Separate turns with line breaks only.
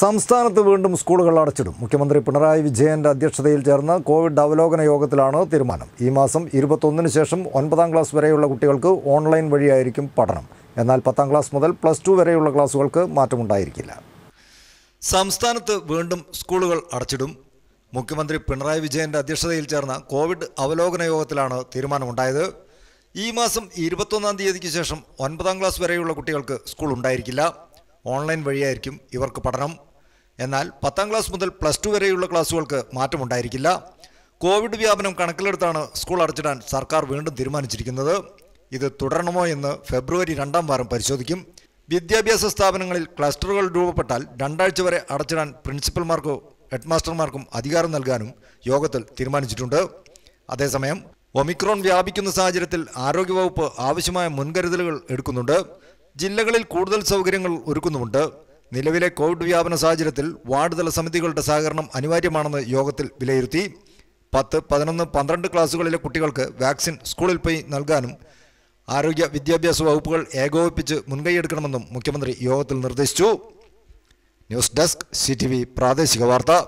സംസ്ഥാനത്ത് വീണ്ടും സ്കൂളുകൾ അടച്ചിടും മുഖ്യമന്ത്രി പിണറായി വിജയന്റെ അധ്യക്ഷതയിൽ ചേർന്ന കോവിഡ് അവലോകന യോഗത്തിലാണ് തീരുമാനം ഈ മാസം ഇരുപത്തൊന്നിന് ശേഷം ഒൻപതാം ക്ലാസ് വരെയുള്ള കുട്ടികൾക്ക് ഓൺലൈൻ വഴിയായിരിക്കും പഠനം എന്നാൽ പത്താം ക്ലാസ് മുതൽ പ്ലസ് ടു വരെയുള്ള ക്ലാസുകൾക്ക് മാറ്റമുണ്ടായിരിക്കില്ല സംസ്ഥാനത്ത് വീണ്ടും സ്കൂളുകൾ അടച്ചിടും മുഖ്യമന്ത്രി പിണറായി വിജയന്റെ അധ്യക്ഷതയിൽ ചേർന്ന കോവിഡ് അവലോകന യോഗത്തിലാണ് തീരുമാനമുണ്ടായത് ഈ മാസം ഇരുപത്തൊന്നാം തീയതിക്ക് ശേഷം ഒൻപതാം ക്ലാസ് വരെയുള്ള കുട്ടികൾക്ക് സ്കൂൾ ഉണ്ടായിരിക്കില്ല ഓൺലൈൻ വഴിയായിരിക്കും ഇവർക്ക് പഠനം എന്നാൽ പത്താം ക്ലാസ് മുതൽ പ്ലസ് ടു വരെയുള്ള ക്ലാസ്സുകൾക്ക് മാറ്റമുണ്ടായിരിക്കില്ല കോവിഡ് വ്യാപനം കണക്കിലെടുത്താണ് സ്കൂൾ അടച്ചിടാൻ സർക്കാർ വീണ്ടും തീരുമാനിച്ചിരിക്കുന്നത് ഇത് തുടരണമോ എന്ന് ഫെബ്രുവരി രണ്ടാം വാരം പരിശോധിക്കും വിദ്യാഭ്യാസ സ്ഥാപനങ്ങളിൽ ക്ലസ്റ്ററുകൾ രൂപപ്പെട്ടാൽ രണ്ടാഴ്ച വരെ അടച്ചിടാൻ പ്രിൻസിപ്പൽമാർക്കോ ഹെഡ്മാസ്റ്റർമാർക്കും അധികാരം നൽകാനും യോഗത്തിൽ തീരുമാനിച്ചിട്ടുണ്ട് അതേസമയം ഒമിക്രോൺ വ്യാപിക്കുന്ന സാഹചര്യത്തിൽ ആരോഗ്യവകുപ്പ് ആവശ്യമായ മുൻകരുതലുകൾ എടുക്കുന്നുണ്ട് ജില്ലകളിൽ കൂടുതൽ സൗകര്യങ്ങൾ ഒരുക്കുന്നുമുണ്ട് നിലവിലെ കോവിഡ് വ്യാപന സാഹചര്യത്തിൽ വാർഡ്തല സമിതികളുടെ സഹകരണം അനിവാര്യമാണെന്ന് യോഗത്തിൽ വിലയിരുത്തി പത്ത് പതിനൊന്ന് പന്ത്രണ്ട് ക്ലാസ്സുകളിലെ കുട്ടികൾക്ക് വാക്സിൻ സ്കൂളിൽ പോയി നൽകാനും ആരോഗ്യ വിദ്യാഭ്യാസ വകുപ്പുകൾ ഏകോപിപ്പിച്ച് മുൻകൈയെടുക്കണമെന്നും മുഖ്യമന്ത്രി യോഗത്തിൽ നിർദ്ദേശിച്ചു ന്യൂസ് ഡെസ്ക് സി പ്രാദേശിക വാർത്ത